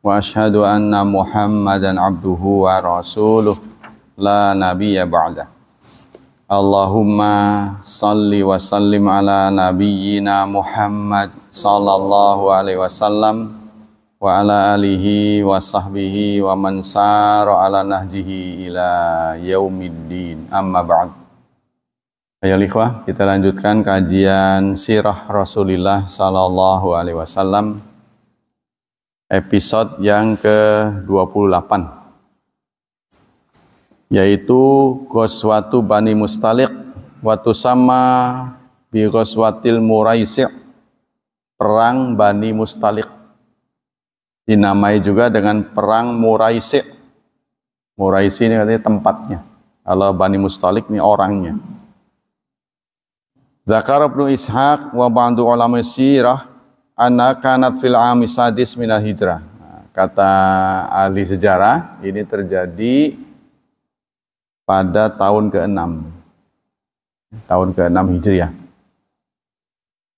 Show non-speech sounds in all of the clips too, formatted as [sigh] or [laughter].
واشهد ان محمدا عبده ورسوله لا نبي بعده اللهم صل وسلم على نبينا محمد صلى الله عليه وسلم وعلى آله وصحبه ومن سار على نهجه إلى يوم الدين أما بعد Ayo likhwah, kita lanjutkan kajian sirah Rasulullah Sallallahu Alaihi Wasallam episode yang ke-28 yaitu Goswatu Bani Mustalik Watu sama bi Goswatil Muraisi' Perang Bani Mustalik dinamai juga dengan Perang Muraisi' Muraisi ini katanya tempatnya kalau Bani Mustalik ini orangnya Zakar Ibn Ishaq wa ulama sirah anna kanat fil ami sadis minal hijrah. Kata ahli sejarah, ini terjadi pada tahun ke-6. Tahun ke-6 Hijriah.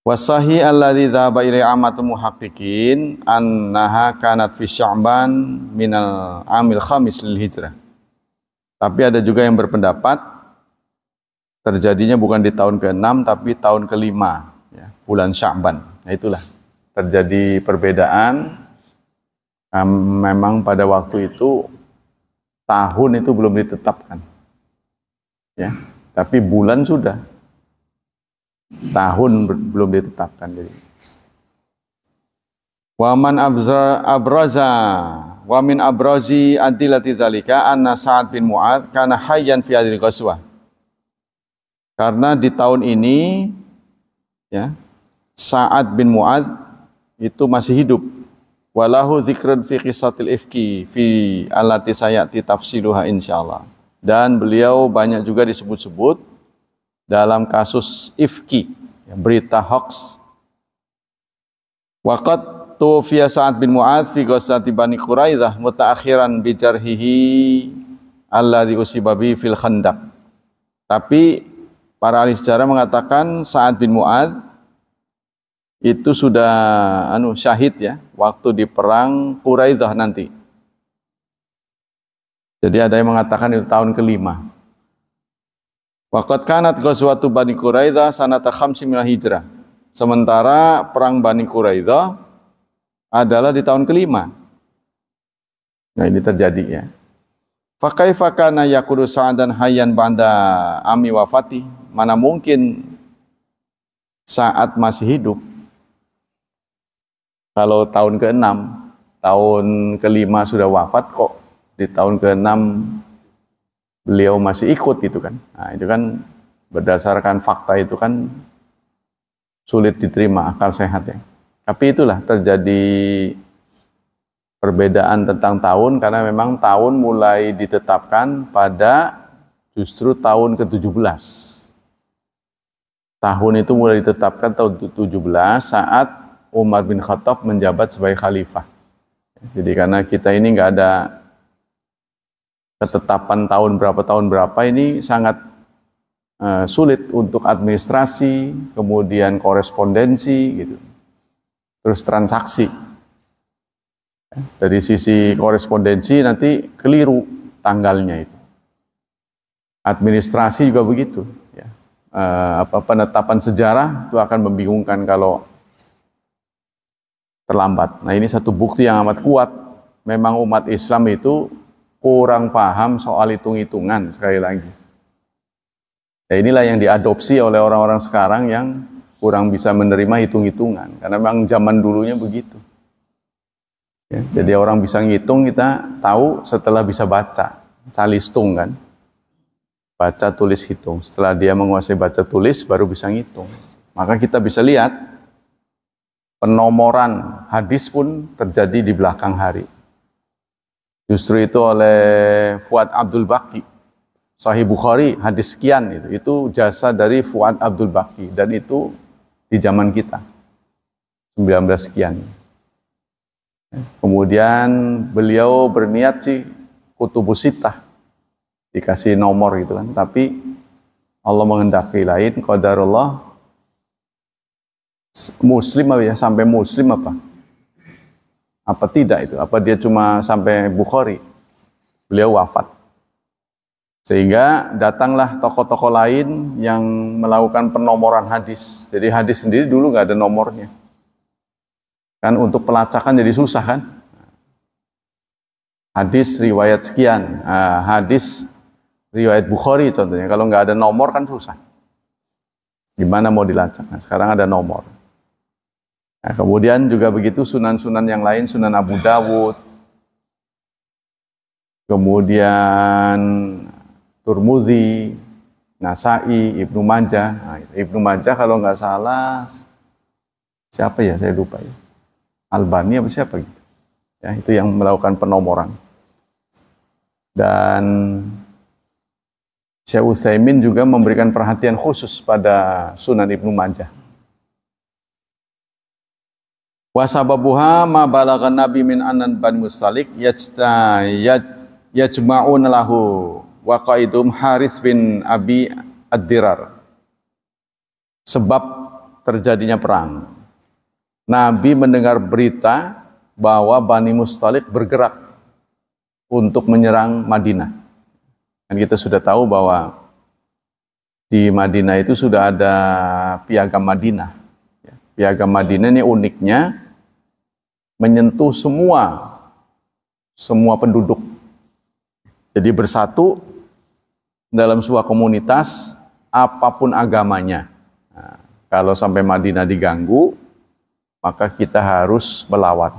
Wasahi alladzi dzahaba ilaihi amatu muhaqqiqin annaha kanat fi Sya'ban minal amil khamis lil hijrah. Tapi ada juga yang berpendapat terjadinya bukan di tahun ke-6 tapi tahun ke-5 ya, bulan Sya'ban. Nah itulah terjadi perbedaan. Nah, memang pada waktu itu tahun itu belum ditetapkan. Ya, tapi bulan sudah. Tahun belum ditetapkan jadi. Waman abraza wamin abrazi antilati talika anna Sa'ad bin Mu'ad karena hayyan fi adil ghazwah. Karena di tahun ini ya Sa'ad bin Mu'ad itu masih hidup. Walahu zikrun fi qisatil ifki fi alati sayati tafsiluha insyaallah. Dan beliau banyak juga disebut-sebut dalam kasus ifki, ya, berita hoax. Waqat tuwfiya Sa'ad bin Mu'ad fi ghazati Bani Quraidah mutaakhiran bi jarhihi alladhi usiba fil khandaq. Tapi para ahli sejarah mengatakan Sa'ad bin Mu'ad itu sudah anu syahid ya waktu di perang Quraidah nanti. Jadi ada yang mengatakan itu tahun kelima. Waqat kanat suatu Bani Quraidah sanata khamsimina hijrah. Sementara perang Bani Quraidah adalah di tahun kelima. Nah ini terjadi ya. Fakaifa kana yakudu sa'adan hayyan banda ami wafati? Mana mungkin saat masih hidup kalau tahun ke-6, tahun ke-5 sudah wafat kok di tahun ke-6 beliau masih ikut gitu kan. Nah, itu kan berdasarkan fakta itu kan sulit diterima akal sehat ya. Tapi itulah terjadi perbedaan tentang tahun karena memang tahun mulai ditetapkan pada justru tahun ke-17. Tahun itu mulai ditetapkan tahun ke-17 saat Umar bin Khattab menjabat sebagai khalifah. Jadi karena kita ini nggak ada ketetapan tahun berapa tahun berapa ini sangat uh, sulit untuk administrasi, kemudian korespondensi gitu. Terus transaksi. Dari sisi korespondensi nanti keliru tanggalnya itu. Administrasi juga begitu. Ya. Uh, apa penetapan sejarah itu akan membingungkan kalau terlambat. Nah ini satu bukti yang amat kuat. Memang umat Islam itu kurang paham soal hitung-hitungan sekali lagi. Nah inilah yang diadopsi oleh orang-orang sekarang yang kurang bisa menerima hitung-hitungan. Karena memang zaman dulunya begitu. Ya, jadi orang bisa ngitung kita tahu setelah bisa baca. Calistung kan. Baca, tulis, hitung. Setelah dia menguasai baca, tulis, baru bisa ngitung. Maka kita bisa lihat penomoran hadis pun terjadi di belakang hari. Justru itu oleh Fuad Abdul Baki. Sahih Bukhari hadis sekian itu, itu jasa dari Fuad Abdul Baki dan itu di zaman kita 19 sekian. Kemudian beliau berniat sih kutubu sitah dikasih nomor gitu kan, tapi Allah menghendaki lain qadarullah muslim apa ya sampai muslim apa apa tidak itu apa dia cuma sampai Bukhari beliau wafat sehingga datanglah tokoh-tokoh lain yang melakukan penomoran hadis jadi hadis sendiri dulu nggak ada nomornya kan untuk pelacakan jadi susah kan hadis riwayat sekian ah, hadis riwayat Bukhari contohnya kalau nggak ada nomor kan susah gimana mau dilacak nah, sekarang ada nomor Nah, kemudian juga begitu sunan-sunan yang lain, sunan Abu Dawud, kemudian Turmudi, Nasai, Ibnu Majah. Nah, Ibnu Majah kalau nggak salah siapa ya saya lupa ya. Albani apa siapa gitu. Ya, itu yang melakukan penomoran. Dan Syekh Utsaimin juga memberikan perhatian khusus pada Sunan Ibnu Majah. Wasababuha ma balaga nabi min anan ban mustalik yajta yajma'un lahu wa qaidum Harith bin Abi Ad-Dirar. Sebab terjadinya perang. Nabi mendengar berita bahwa Bani Mustalik bergerak untuk menyerang Madinah. Dan kita sudah tahu bahwa di Madinah itu sudah ada piagam Madinah piagam Madinah ini uniknya menyentuh semua semua penduduk. Jadi bersatu dalam sebuah komunitas apapun agamanya. Nah, kalau sampai Madinah diganggu, maka kita harus melawan.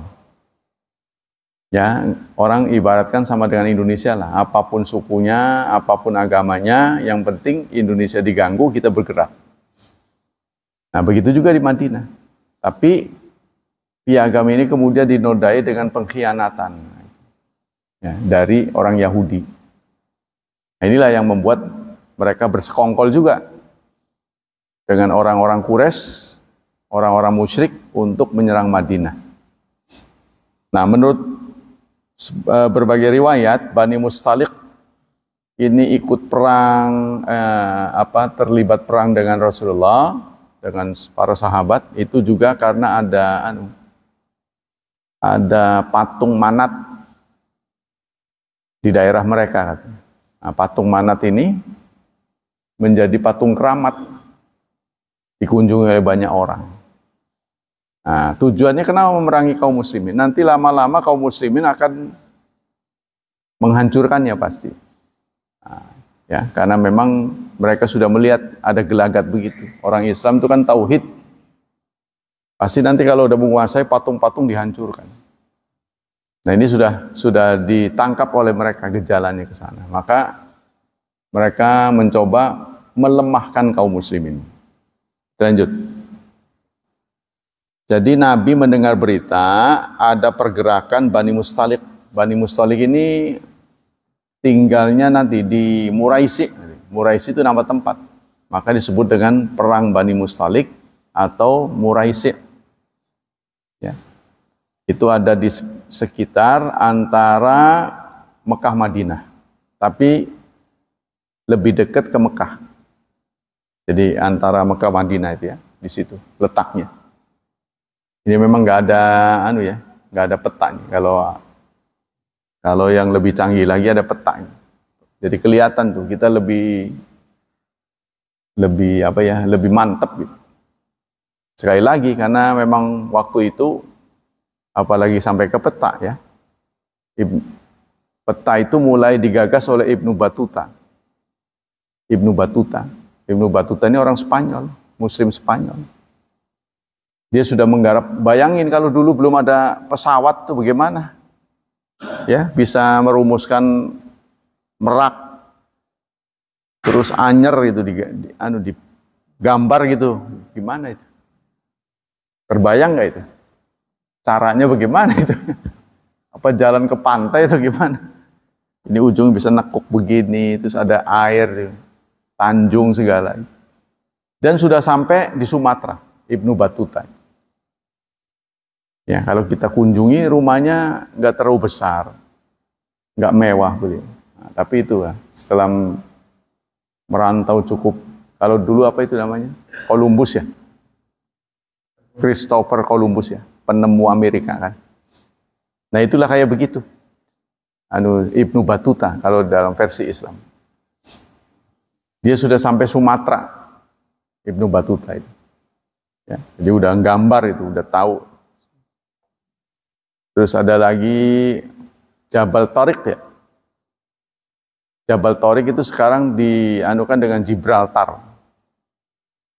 Ya, orang ibaratkan sama dengan Indonesia lah, apapun sukunya, apapun agamanya, yang penting Indonesia diganggu kita bergerak. Nah, begitu juga di Madinah. Tapi piagam ini kemudian dinodai dengan pengkhianatan ya, dari orang Yahudi. Nah, inilah yang membuat mereka bersekongkol juga dengan orang-orang Kures, orang-orang musyrik untuk menyerang Madinah. Nah, menurut e, berbagai riwayat Bani Mustalik ini ikut perang eh, apa terlibat perang dengan Rasulullah dengan para sahabat itu juga karena ada anu, ada patung manat di daerah mereka. Nah, patung manat ini menjadi patung keramat dikunjungi oleh banyak orang. Nah, tujuannya kenapa memerangi kaum muslimin? Nanti lama-lama kaum muslimin akan menghancurkannya pasti. Nah, ya, karena memang mereka sudah melihat ada gelagat begitu. Orang Islam itu kan tauhid. Pasti nanti kalau udah menguasai patung-patung dihancurkan. Nah ini sudah sudah ditangkap oleh mereka gejalanya ke sana. Maka mereka mencoba melemahkan kaum muslimin. Lanjut. Jadi Nabi mendengar berita ada pergerakan Bani Mustalik. Bani Mustalik ini tinggalnya nanti di Muraisi. Muraisi itu nama tempat. Maka disebut dengan Perang Bani Mustalik atau Muraisi. Ya. Itu ada di sekitar antara Mekah Madinah. Tapi lebih dekat ke Mekah. Jadi antara Mekah Madinah itu ya, di situ letaknya. Ini memang nggak ada anu ya, nggak ada petanya. Kalau kalau yang lebih canggih lagi ada petanya. Jadi kelihatan tuh kita lebih lebih apa ya, lebih mantap gitu. Sekali lagi karena memang waktu itu apalagi sampai ke peta ya. peta itu mulai digagas oleh Ibnu Batuta. Ibnu Batuta. Ibnu Batuta ini orang Spanyol, muslim Spanyol. Dia sudah menggarap, bayangin kalau dulu belum ada pesawat tuh bagaimana? Ya, bisa merumuskan Merak, terus Anyer gitu, di, di anu di gambar gitu. Gimana itu? Terbayang nggak itu? Caranya bagaimana itu? [laughs] Apa jalan ke pantai itu gimana? Ini ujung bisa nekuk begini, terus ada air, tanjung segala. Dan sudah sampai di Sumatera, Ibnu Batuta. Ya, kalau kita kunjungi rumahnya nggak terlalu besar, nggak mewah begitu tapi itu setelah merantau cukup, kalau dulu apa itu namanya? Columbus ya. Christopher Columbus ya, penemu Amerika kan. Nah itulah kayak begitu. Anu Ibnu Batuta kalau dalam versi Islam. Dia sudah sampai Sumatera, Ibnu Batuta itu. Ya, jadi udah gambar itu, udah tahu. Terus ada lagi Jabal Tarik ya, Jabal Torik itu sekarang dianukan dengan Gibraltar.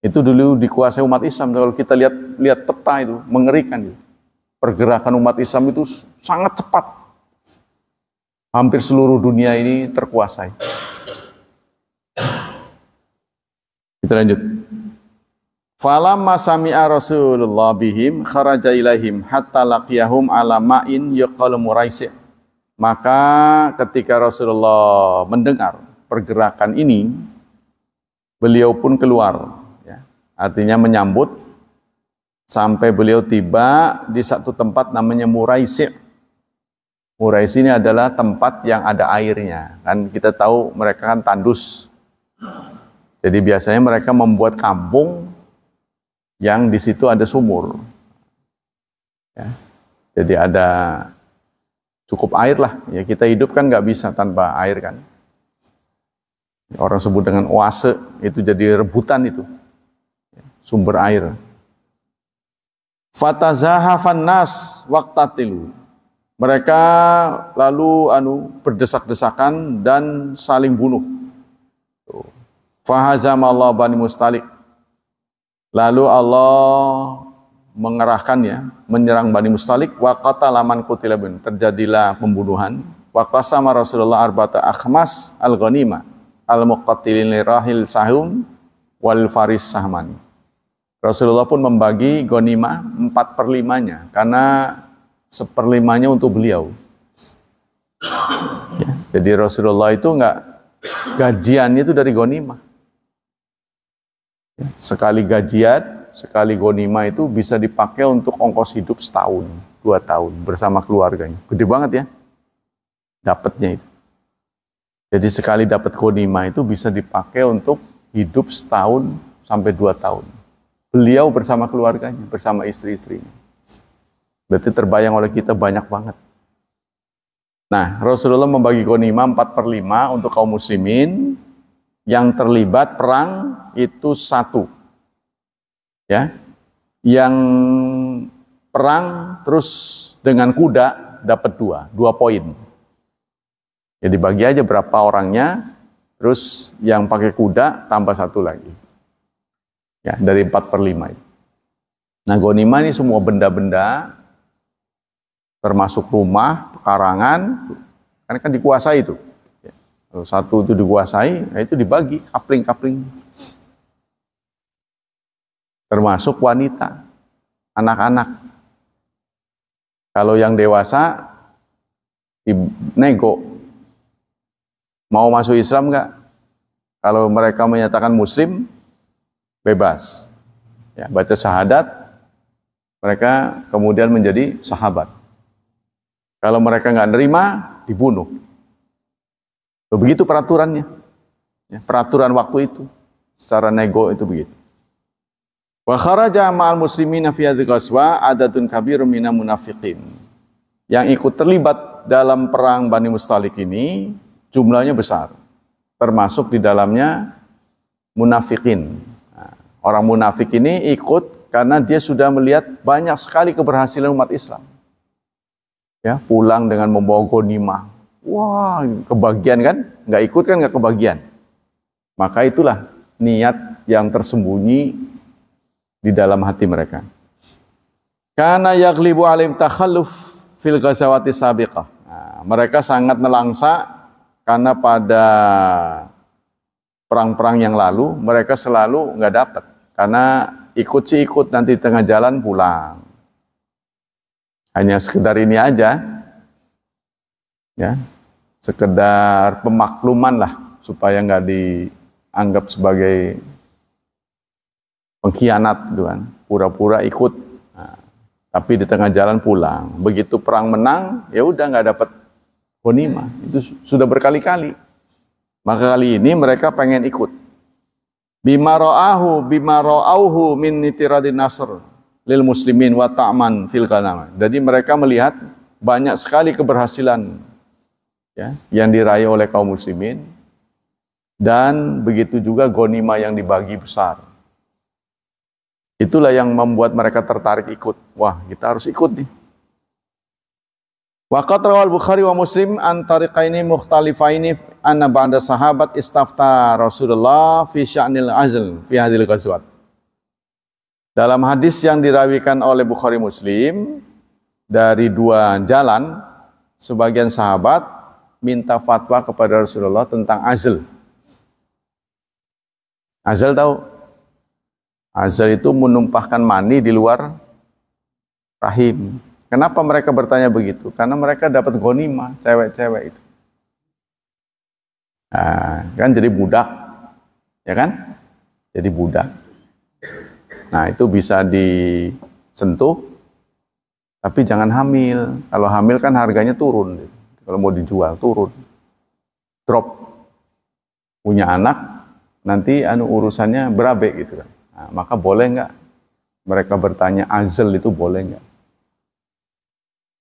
Itu dulu dikuasai umat Islam. Kalau kita lihat lihat peta itu mengerikan. Pergerakan umat Islam itu sangat cepat. Hampir seluruh dunia ini terkuasai. Kita lanjut. Falamma sami'a Rasulullah bihim kharaja ilaihim hatta laqiyahum ala ma'in yuqalu maka ketika Rasulullah mendengar pergerakan ini, beliau pun keluar. Ya. Artinya menyambut sampai beliau tiba di satu tempat namanya Muraisi. Muraisi ini adalah tempat yang ada airnya. Kan kita tahu mereka kan tandus. Jadi biasanya mereka membuat kampung yang di situ ada sumur. Ya. Jadi ada cukup air lah. Ya kita hidup kan nggak bisa tanpa air kan. Orang sebut dengan oase itu jadi rebutan itu sumber air. Fatazahafan nas waktatilu. Mereka lalu anu berdesak-desakan dan saling bunuh. Fahazamallah bani mustalik. Lalu Allah mengerahkannya menyerang Bani Mustalik wa qatala man kutila bin. Terjadilah pembunuhan wa qasama Rasulullah arbata akhmas al-ghanima al-muqattilin rahil sahum wal faris sahman. Rasulullah pun membagi gonima empat nya karena seperlimanya untuk beliau. Ya, jadi Rasulullah itu enggak gajiannya itu dari gonima. Ya, sekali gajian sekali gonima itu bisa dipakai untuk ongkos hidup setahun, dua tahun bersama keluarganya. Gede banget ya dapatnya itu. Jadi sekali dapat gonima itu bisa dipakai untuk hidup setahun sampai dua tahun. Beliau bersama keluarganya, bersama istri-istrinya. Berarti terbayang oleh kita banyak banget. Nah, Rasulullah membagi gonima 4 per 5 untuk kaum muslimin. Yang terlibat perang itu satu ya yang perang terus dengan kuda dapat dua dua poin Jadi ya, bagi aja berapa orangnya terus yang pakai kuda tambah satu lagi ya dari empat per lima. nah gonima ini semua benda-benda termasuk rumah pekarangan karena kan dikuasai itu ya, satu itu dikuasai nah itu dibagi kapling-kapling termasuk wanita, anak-anak. Kalau yang dewasa, nego. Mau masuk Islam nggak? Kalau mereka menyatakan Muslim, bebas. Ya, baca syahadat, mereka kemudian menjadi sahabat. Kalau mereka nggak nerima, dibunuh. Begitu peraturannya. Ya, peraturan waktu itu, secara nego itu begitu. Wa kharaja ma'al muslimina fi hadhihi ghazwa adatun kabirun minal munafiqin. Yang ikut terlibat dalam perang Bani Mustalik ini jumlahnya besar. Termasuk di dalamnya munafikin. Nah, orang munafik ini ikut karena dia sudah melihat banyak sekali keberhasilan umat Islam. Ya, pulang dengan membawa gonimah. Wah, kebagian kan? Nggak ikut kan nggak kebagian. Maka itulah niat yang tersembunyi di dalam hati mereka. Karena yaglibu alim takhaluf fil ghazawati sabiqah. Nah, mereka sangat nelangsa karena pada perang-perang yang lalu mereka selalu nggak dapat karena ikut si ikut nanti tengah jalan pulang. Hanya sekedar ini aja. Ya, sekedar pemakluman lah supaya nggak dianggap sebagai pengkhianat gitu kan, pura-pura ikut, nah, tapi di tengah jalan pulang. Begitu perang menang, ya udah nggak dapat bonima. Itu sudah berkali-kali. Maka kali ini mereka pengen ikut. Bima ra'ahu bima ra'auhu min nitiradin nasr lil muslimin wa ta'man fil ghanam. Jadi mereka melihat banyak sekali keberhasilan ya, yang diraih oleh kaum muslimin dan begitu juga gonima yang dibagi besar. Itulah yang membuat mereka tertarik ikut. Wah, kita harus ikut nih. Waqat rawal Bukhari wa Muslim an tariqaini mukhtalifaini anna ba'da sahabat istafta Rasulullah fi sya'nil azl fi hadil ghazwat. Dalam hadis yang dirawikan oleh Bukhari Muslim dari dua jalan sebagian sahabat minta fatwa kepada Rasulullah tentang azl. Azl tahu Azal itu menumpahkan mani di luar rahim. Kenapa mereka bertanya begitu? Karena mereka dapat gonima, cewek-cewek itu. Nah, kan jadi budak, ya kan? Jadi budak. Nah, itu bisa disentuh, tapi jangan hamil. Kalau hamil kan harganya turun. Kalau mau dijual, turun. Drop. Punya anak, nanti anu urusannya berabe gitu kan. Nah, maka boleh nggak mereka bertanya azal itu boleh nggak?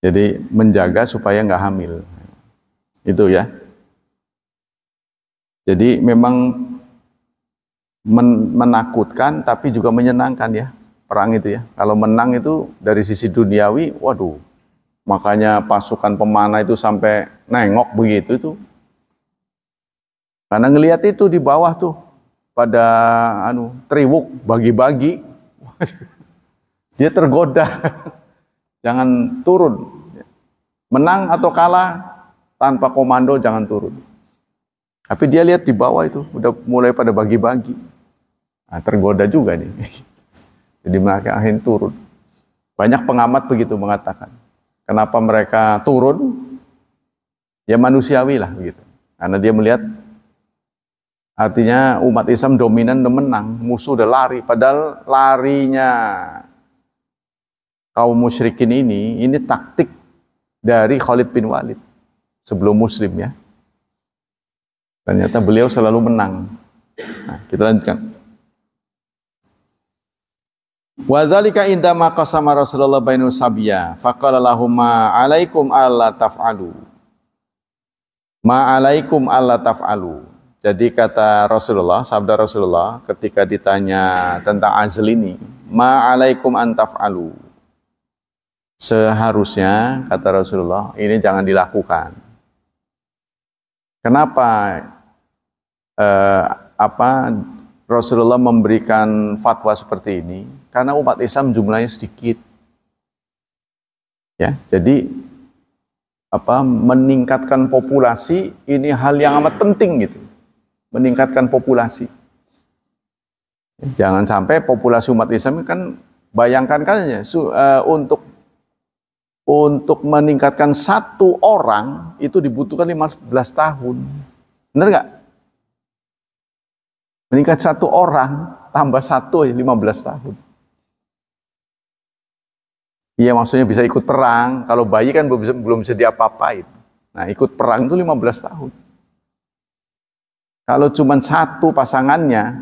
Jadi menjaga supaya nggak hamil. Itu ya. Jadi memang men menakutkan tapi juga menyenangkan ya perang itu ya. Kalau menang itu dari sisi duniawi, waduh. Makanya pasukan pemana itu sampai nengok begitu itu. Karena ngelihat itu di bawah tuh pada anu triwuk bagi-bagi. [laughs] Dia tergoda. jangan turun. Menang atau kalah tanpa komando jangan turun. Tapi dia lihat di bawah itu udah mulai pada bagi-bagi. Nah, tergoda juga nih. [laughs] Jadi mereka akhirnya turun. Banyak pengamat begitu mengatakan. Kenapa mereka turun? Ya manusiawi lah begitu. Karena dia melihat Artinya umat Islam dominan dan menang, musuh udah lari. Padahal larinya kaum musyrikin ini, ini taktik dari Khalid bin Walid sebelum Muslim ya. Ternyata beliau selalu menang. Nah, kita lanjutkan. Wadhalika inda qasama Rasulullah bainu sabya faqala lahumma alaikum alla taf'alu. Ma alaikum alla taf'alu. Jadi kata Rasulullah, sabda Rasulullah ketika ditanya tentang azl ini, ma'alaikum antaf'alu. Seharusnya, kata Rasulullah, ini jangan dilakukan. Kenapa eh, apa Rasulullah memberikan fatwa seperti ini? Karena umat Islam jumlahnya sedikit. Ya, jadi apa meningkatkan populasi ini hal yang amat penting gitu meningkatkan populasi. Jangan sampai populasi umat Islam kan bayangkan kan ya, untuk untuk meningkatkan satu orang itu dibutuhkan 15 tahun. Benar nggak? Meningkat satu orang tambah satu ya 15 tahun. Iya maksudnya bisa ikut perang. Kalau bayi kan belum bisa, belum bisa diapa-apain. Nah ikut perang itu 15 tahun. Kalau cuma satu pasangannya,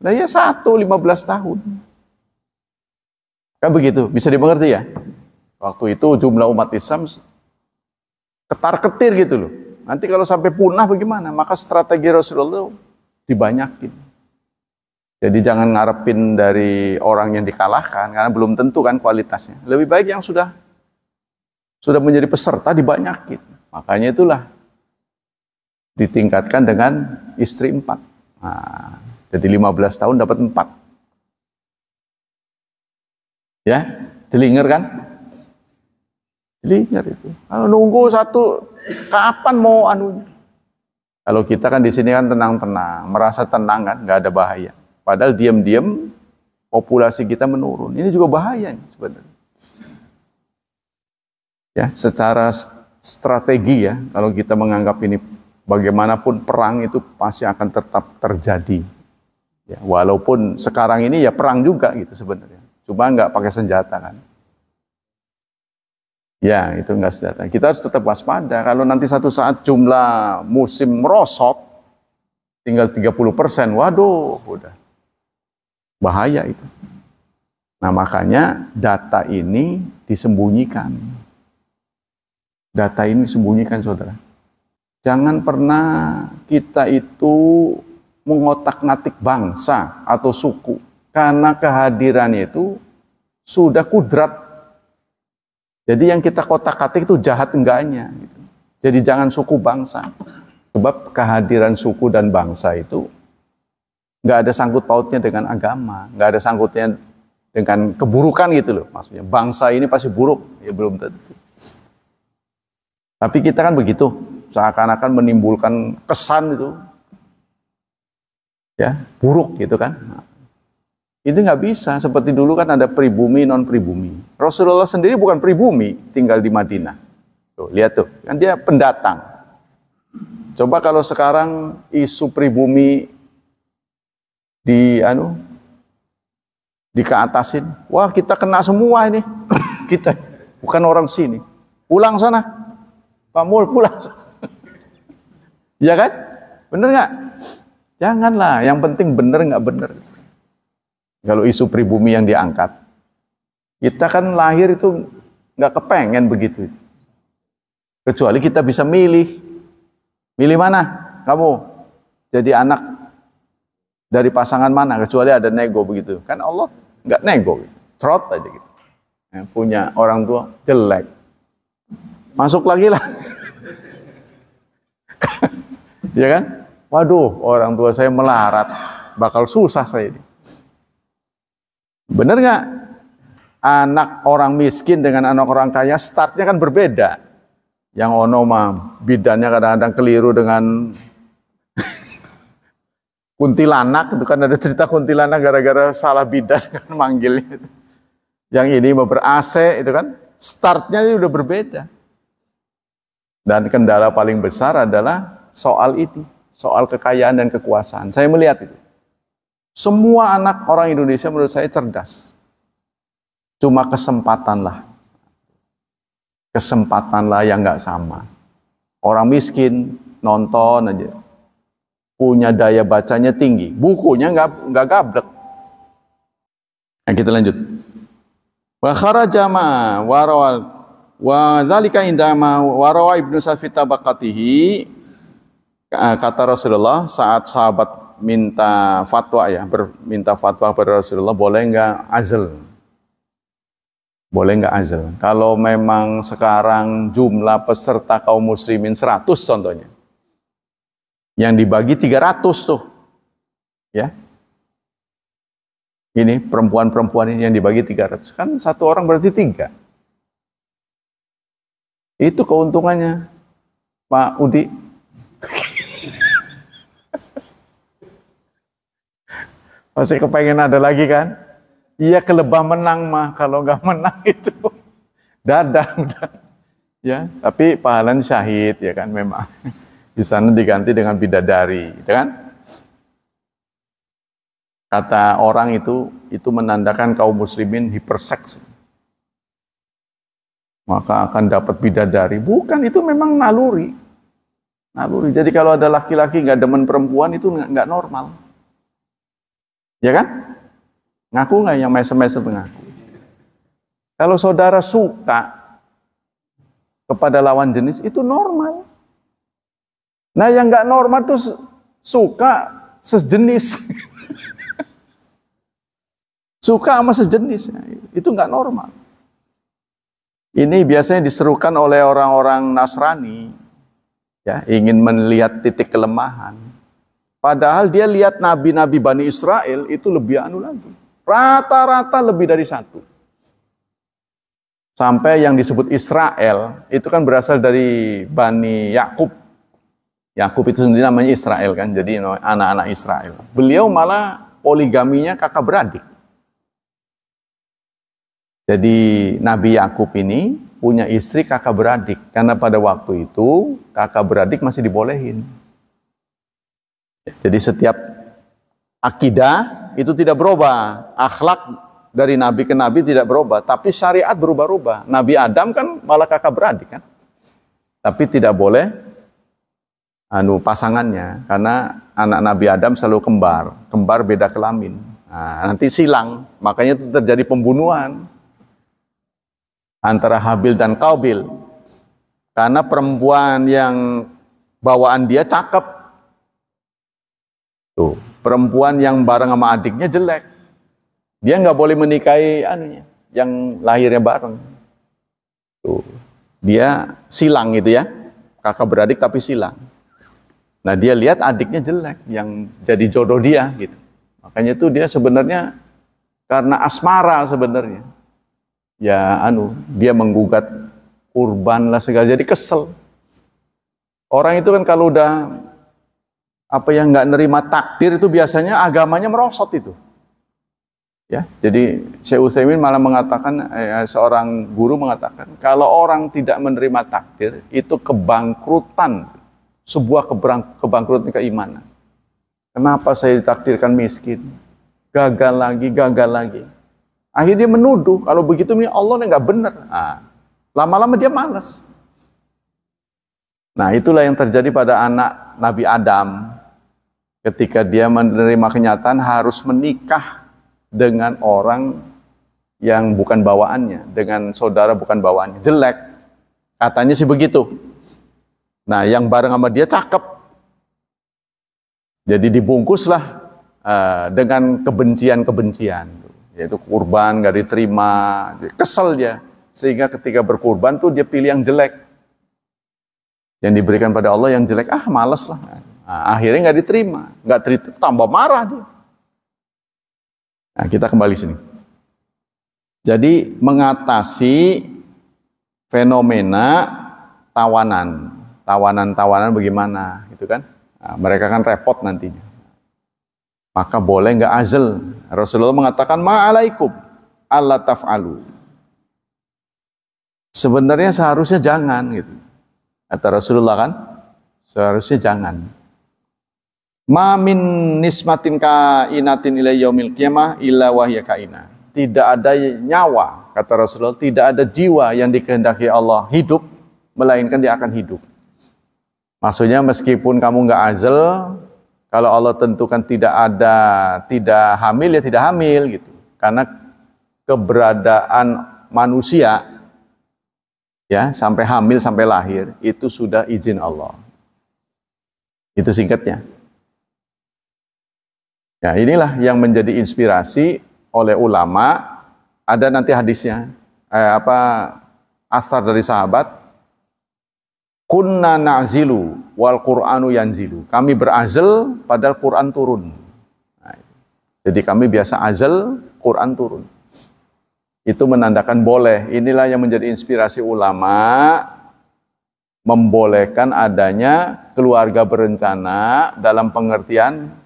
lah ya satu lima belas tahun. Kan begitu, bisa dimengerti ya? Waktu itu jumlah umat Islam ketar-ketir gitu loh. Nanti kalau sampai punah bagaimana? Maka strategi Rasulullah dibanyakin. Jadi jangan ngarepin dari orang yang dikalahkan karena belum tentu kan kualitasnya. Lebih baik yang sudah sudah menjadi peserta dibanyakin. Makanya itulah ditingkatkan dengan istri empat. Nah, jadi 15 tahun dapat empat. Ya, jelinger kan? Jelinger itu. Kalau nunggu satu, kapan mau anu? Kalau kita kan di sini kan tenang-tenang, merasa tenang kan, nggak ada bahaya. Padahal diam-diam populasi kita menurun. Ini juga bahaya nih, sebenarnya. Ya, secara strategi ya, kalau kita menganggap ini bagaimanapun perang itu pasti akan tetap terjadi. Ya, walaupun sekarang ini ya perang juga gitu sebenarnya. Cuma nggak pakai senjata kan. Ya, itu enggak senjata. Kita harus tetap waspada. Kalau nanti satu saat jumlah musim merosot, tinggal 30 persen, waduh, udah. Bahaya itu. Nah, makanya data ini disembunyikan. Data ini disembunyikan, saudara. Jangan pernah kita itu mengotak-ngatik bangsa atau suku. Karena kehadirannya itu sudah kudrat. Jadi yang kita kotak-katik itu jahat enggaknya. Gitu. Jadi jangan suku bangsa. Sebab kehadiran suku dan bangsa itu nggak ada sangkut pautnya dengan agama, nggak ada sangkutnya dengan keburukan gitu loh maksudnya. Bangsa ini pasti buruk, ya belum tentu. Tapi kita kan begitu, seakan-akan menimbulkan kesan itu ya buruk gitu kan itu nggak bisa seperti dulu kan ada pribumi non pribumi Rasulullah sendiri bukan pribumi tinggal di Madinah tuh lihat tuh kan dia pendatang coba kalau sekarang isu pribumi di anu di keatasin wah kita kena semua ini [laughs] kita bukan orang sini pulang sana Pak pulang sana Iya kan? Bener nggak? Janganlah, yang penting bener nggak bener. Kalau isu pribumi yang diangkat, kita kan lahir itu nggak kepengen begitu. Kecuali kita bisa milih. Milih mana? Kamu jadi anak dari pasangan mana? Kecuali ada nego begitu. Kan Allah nggak nego, gitu. trot aja gitu. Ya, punya orang tua jelek. Masuk lagi lah ya kan? Waduh, orang tua saya melarat, bakal susah saya ini. Bener nggak? Anak orang miskin dengan anak orang kaya startnya kan berbeda. Yang ono mah bidannya kadang-kadang keliru dengan [laughs] kuntilanak itu kan ada cerita kuntilanak gara-gara salah bidan kan manggilnya. Yang ini mau ber AC itu kan startnya udah berbeda. Dan kendala paling besar adalah soal itu, soal kekayaan dan kekuasaan. Saya melihat itu. Semua anak orang Indonesia menurut saya cerdas. Cuma kesempatanlah. Kesempatanlah yang nggak sama. Orang miskin nonton aja. Punya daya bacanya tinggi. Bukunya nggak nggak gablek. Nah, kita lanjut. Wa kharaja ma warawal wa dzalika indama warawa Ibnu Safita Bakatihi Eh, kata Rasulullah saat sahabat minta fatwa ya, minta fatwa kepada Rasulullah boleh enggak azal? Boleh enggak azal? Kalau memang sekarang jumlah peserta kaum muslimin 100 contohnya. Yang dibagi 300 tuh. Ya. Ini perempuan-perempuan ini yang dibagi 300. Kan satu orang berarti tiga. Itu keuntungannya, Pak Udi. Masih kepengen ada lagi kan? Iya kelebah menang mah, kalau nggak [laughs] menang itu dadah [laughs] udah. Ya, tapi pahalan syahid ya kan memang. [laughs] Di sana diganti dengan bidadari, gitu kan? Kata orang itu itu menandakan kaum muslimin hiperseks. Maka akan dapat bidadari. Bukan itu memang naluri. Naluri. Jadi kalau ada laki-laki nggak -laki demen perempuan itu nggak normal. Ya kan? Ngaku nggak yang mesem-mesem mengaku. Kalau saudara suka kepada lawan jenis itu normal. Nah yang nggak normal tuh suka sejenis. [laughs] suka sama sejenis. Nah, itu nggak normal. Ini biasanya diserukan oleh orang-orang Nasrani. ya Ingin melihat titik kelemahan. Padahal dia lihat nabi-nabi Bani Israel itu lebih anu lagi. Rata-rata lebih dari satu. Sampai yang disebut Israel itu kan berasal dari Bani Yakub. Yakub itu sendiri namanya Israel kan, jadi anak-anak Israel. Beliau malah poligaminya kakak beradik. Jadi Nabi Yakub ini punya istri kakak beradik karena pada waktu itu kakak beradik masih dibolehin. Jadi setiap akidah itu tidak berubah, akhlak dari nabi ke nabi tidak berubah, tapi syariat berubah-ubah. Nabi Adam kan malah kakak beradik kan. Tapi tidak boleh anu pasangannya karena anak Nabi Adam selalu kembar, kembar beda kelamin. Nah, nanti silang, makanya itu terjadi pembunuhan antara Habil dan Kaubil. Karena perempuan yang bawaan dia cakep, Tuh, perempuan yang bareng sama adiknya jelek. Dia nggak boleh menikahi anunya, yang lahirnya bareng. Tuh, dia silang itu ya. Kakak beradik tapi silang. Nah, dia lihat adiknya jelek yang jadi jodoh dia gitu. Makanya itu dia sebenarnya karena asmara sebenarnya. Ya anu, dia menggugat kurban lah segala jadi kesel. Orang itu kan kalau udah apa yang nggak nerima takdir itu biasanya agamanya merosot itu. Ya, jadi Syekh Utsaimin malah mengatakan eh, eh seorang guru mengatakan kalau orang tidak menerima takdir itu kebangkrutan sebuah keberang kebangkrutan keimanan. Kenapa saya ditakdirkan miskin? Gagal lagi, gagal lagi. Akhirnya menuduh kalau begitu ini Allah nggak benar. ah lama-lama dia males Nah, itulah yang terjadi pada anak Nabi Adam ketika dia menerima kenyataan harus menikah dengan orang yang bukan bawaannya, dengan saudara bukan bawaannya. Jelek. Katanya sih begitu. Nah, yang bareng sama dia cakep. Jadi dibungkuslah uh, dengan kebencian-kebencian, yaitu kurban gak diterima, kesel dia. Sehingga ketika berkurban tuh dia pilih yang jelek. Yang diberikan pada Allah yang jelek, ah males lah Nah, akhirnya nggak diterima, nggak diterima, tambah marah dia. Nah, kita kembali sini. Jadi mengatasi fenomena tawanan, tawanan-tawanan bagaimana, gitu kan? Nah, mereka kan repot nantinya. Maka boleh nggak azal. Rasulullah mengatakan ma'alaikum Allah taf'alu. Sebenarnya seharusnya jangan gitu. Kata Rasulullah kan, seharusnya jangan. Ma min nismatin kainatin ila yaumil qiyamah illa wahya kaina. Tidak ada nyawa, kata Rasulullah, tidak ada jiwa yang dikehendaki Allah hidup, melainkan dia akan hidup. Maksudnya meskipun kamu nggak azal, kalau Allah tentukan tidak ada, tidak hamil ya tidak hamil gitu. Karena keberadaan manusia ya sampai hamil sampai lahir itu sudah izin Allah. Itu singkatnya. Ya, inilah yang menjadi inspirasi oleh ulama. Ada nanti hadisnya, eh, apa asar dari sahabat. Kunna na'zilu wal Qur'anu yanzilu. Kami berazal padahal Qur'an turun. Nah, jadi kami biasa azal, Qur'an turun. Itu menandakan boleh. Inilah yang menjadi inspirasi ulama membolehkan adanya keluarga berencana dalam pengertian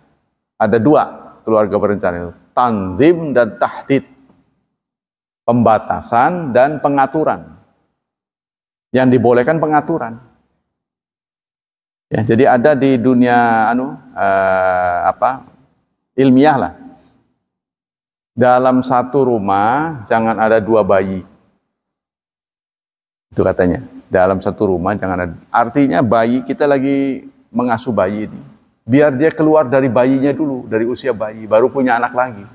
ada dua keluarga berencana itu, tandim dan tahdid. Pembatasan dan pengaturan. Yang dibolehkan pengaturan. Ya, jadi ada di dunia anu eh, apa ilmiah lah. Dalam satu rumah jangan ada dua bayi. Itu katanya. Dalam satu rumah jangan ada. Artinya bayi kita lagi mengasuh bayi ini biar dia keluar dari bayinya dulu, dari usia bayi, baru punya anak lagi.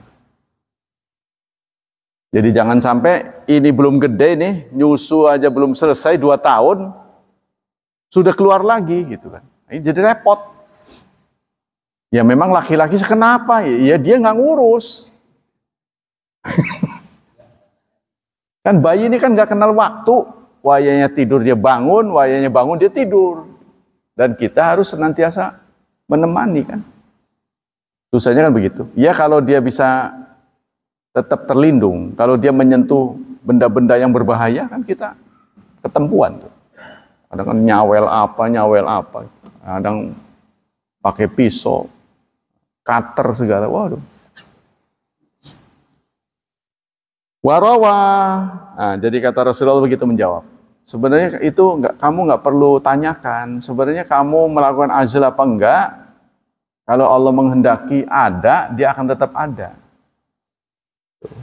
Jadi jangan sampai ini belum gede nih, nyusu aja belum selesai dua tahun, sudah keluar lagi gitu kan. Ini jadi repot. Ya memang laki-laki kenapa? Ya? ya dia nggak ngurus. [laughs] kan bayi ini kan nggak kenal waktu. Wayanya tidur dia bangun, wayanya bangun dia tidur. Dan kita harus senantiasa menemani kan. Susahnya kan begitu. Ya kalau dia bisa tetap terlindung, kalau dia menyentuh benda-benda yang berbahaya kan kita ketempuan tuh. Kadang kan nyawel apa, nyawel apa. Kadang pakai pisau, cutter segala. Waduh. Warawa. Nah, jadi kata Rasulullah begitu menjawab. Sebenarnya itu enggak, kamu nggak perlu tanyakan. Sebenarnya kamu melakukan azal apa enggak, kalau Allah menghendaki ada, dia akan tetap ada.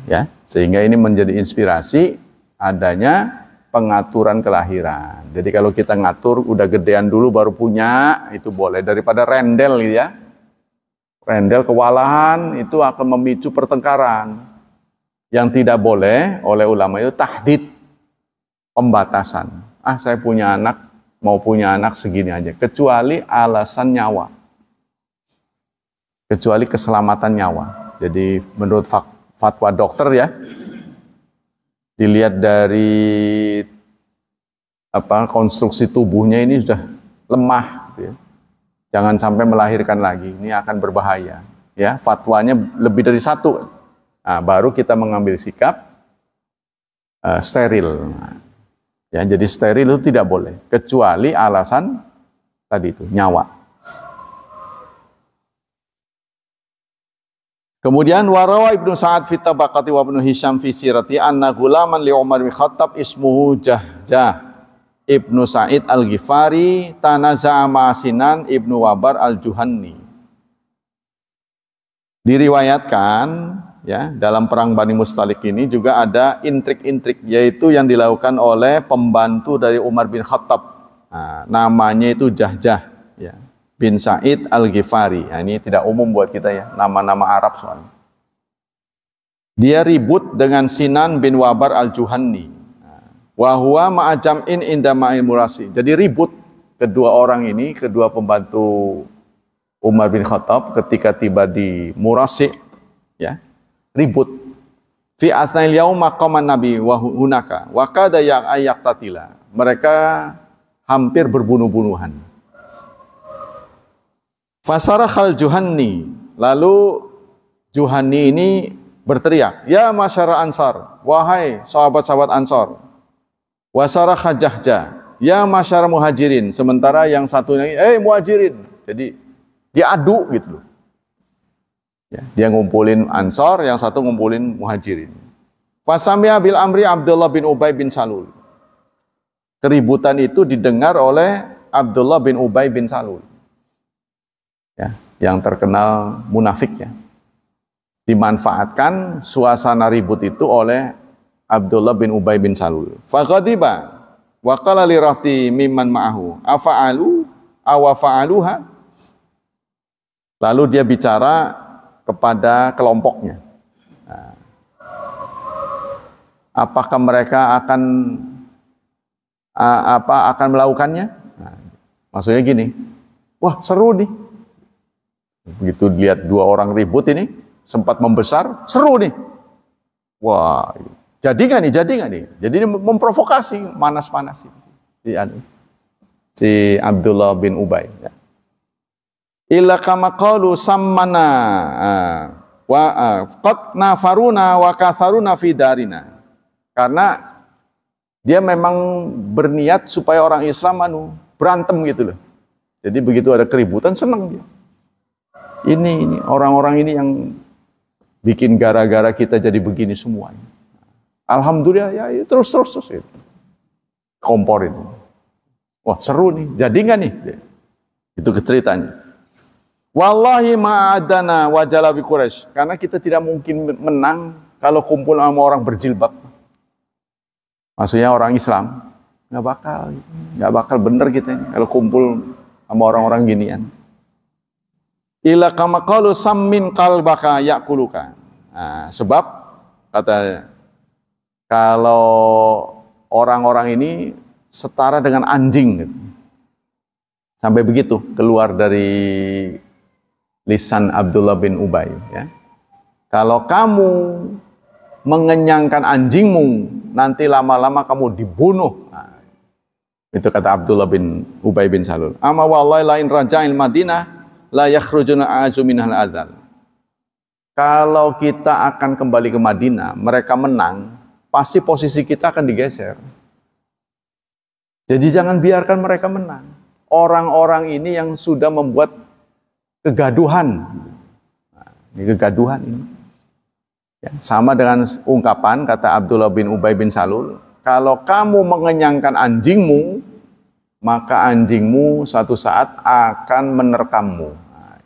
Ya, sehingga ini menjadi inspirasi adanya pengaturan kelahiran. Jadi kalau kita ngatur udah gedean dulu baru punya itu boleh daripada rendel gitu ya. Rendel kewalahan itu akan memicu pertengkaran. Yang tidak boleh oleh ulama itu tahdid pembatasan. Ah saya punya anak mau punya anak segini aja kecuali alasan nyawa kecuali keselamatan nyawa. Jadi menurut fatwa dokter ya, dilihat dari apa konstruksi tubuhnya ini sudah lemah, gitu ya. jangan sampai melahirkan lagi, ini akan berbahaya. Ya, fatwanya lebih dari satu. Nah, baru kita mengambil sikap uh, steril. Ya, jadi steril itu tidak boleh kecuali alasan tadi itu nyawa. Kemudian warawa Ibnu Sa'ad fi tabaqati wa Ibnu Hisham fi sirati anna gulaman li Umar bin Khattab ismuhu Jahjah Ibnu Sa'id Al-Ghifari tanaza Sinan Ibnu Wabar Al-Juhanni. Diriwayatkan ya dalam perang Bani Mustalik ini juga ada intrik-intrik yaitu yang dilakukan oleh pembantu dari Umar bin Khattab. Nah, namanya itu Jahjah ya bin Sa'id Al-Ghifari. Nah, ini tidak umum buat kita ya, nama-nama Arab soalnya. Dia ribut dengan Sinan bin Wabar Al-Juhanni. Nah, Wahwa ma'ajam'in inda ma'il murasi. Jadi ribut kedua orang ini, kedua pembantu Umar bin Khattab ketika tiba di Murasi, ya, ribut. Fi asnail yau makoman nabi wahunaka. wakada yang yang ayak tatila. Mereka hampir berbunuh-bunuhan. Fasarahal Juhani. Lalu Juhani ini berteriak, "Ya masyarakat Ansar, wahai sahabat-sahabat Ansar." wasara Jahja, "Ya masyara Muhajirin." Sementara yang satunya, "Eh hey, Muhajirin." Jadi diadu gitu loh. Ya, dia ngumpulin Ansar, yang satu ngumpulin Muhajirin. Fasamia bil amri Abdullah bin Ubay bin Salul. Keributan itu didengar oleh Abdullah bin Ubay bin Salul ya, yang terkenal munafik ya. Dimanfaatkan suasana ribut itu oleh Abdullah bin Ubay bin Salul. Faqadiba wa qala li rahti mimman ma'ahu afa'alu awa fa'aluha lalu dia bicara kepada kelompoknya nah, apakah mereka akan apa akan melakukannya nah, maksudnya gini wah seru nih Begitu lihat dua orang ribut ini, sempat membesar, seru nih. Wah, jadi nggak nih, jadi nggak nih? Jadi ini memprovokasi, manas panas si, anu, si, Abdullah bin Ubay. Ya. Illa kama qalu sammana ah, wa ah, qad nafaruna wa katharuna fi darina. Karena dia memang berniat supaya orang Islam anu berantem gitu loh. Jadi begitu ada keributan senang dia ini ini orang-orang ini yang bikin gara-gara kita jadi begini semua. Alhamdulillah ya, ya terus terus terus itu. Ya. Kompor ini. Wah seru nih, jadi nggak nih? Itu keceritanya. Wallahi ma'adana wajalabi Quraisy. Karena kita tidak mungkin menang kalau kumpul sama orang berjilbab. Maksudnya orang Islam. Nggak bakal, nggak bakal bener kita ini kalau kumpul sama orang-orang ginian. Ila kama qalu sammin kalbaka yakuluka. Nah, sebab kata kalau orang-orang ini setara dengan anjing gitu. Sampai begitu keluar dari lisan Abdullah bin Ubay ya. Kalau kamu mengenyangkan anjingmu, nanti lama-lama kamu dibunuh. Nah, itu kata Abdullah bin Ubay bin Salul. Ama wallahi lain raja'il Madinah la yakhrujuna azu minhal adzal. Kalau kita akan kembali ke Madinah, mereka menang, pasti posisi kita akan digeser. Jadi jangan biarkan mereka menang. Orang-orang ini yang sudah membuat kegaduhan. Nah, ini kegaduhan ini. Ya, sama dengan ungkapan kata Abdullah bin Ubay bin Salul, kalau kamu mengenyangkan anjingmu, maka anjingmu satu saat akan menerkammu. Nah,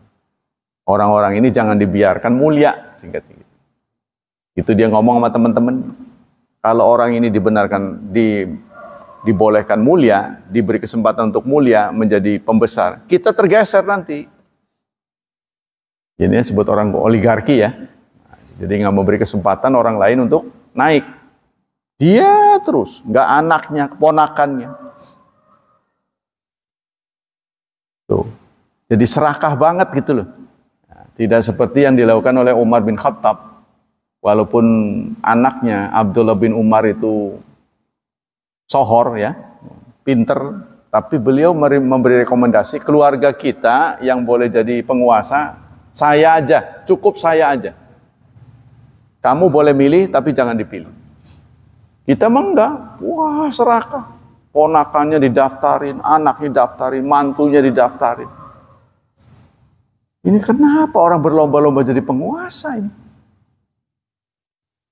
orang-orang ini jangan dibiarkan mulia, singkat itu. Itu dia ngomong sama teman-teman. Kalau orang ini dibenarkan, di, dibolehkan mulia, diberi kesempatan untuk mulia, menjadi pembesar, kita tergeser nanti. Jadinya sebut orang oligarki ya. Jadi nggak memberi kesempatan orang lain untuk naik. Dia terus, nggak anaknya, keponakannya. Tuh. Gitu. Jadi serakah banget gitu loh. Nah, tidak seperti yang dilakukan oleh Umar bin Khattab. Walaupun anaknya Abdullah bin Umar itu sohor ya, pinter, tapi beliau memberi rekomendasi keluarga kita yang boleh jadi penguasa, saya aja, cukup saya aja. Kamu boleh milih tapi jangan dipilih. Kita mah enggak, wah serakah ponakannya didaftarin, anaknya didaftarin, mantunya didaftarin. Ini kenapa orang berlomba-lomba jadi penguasa ini?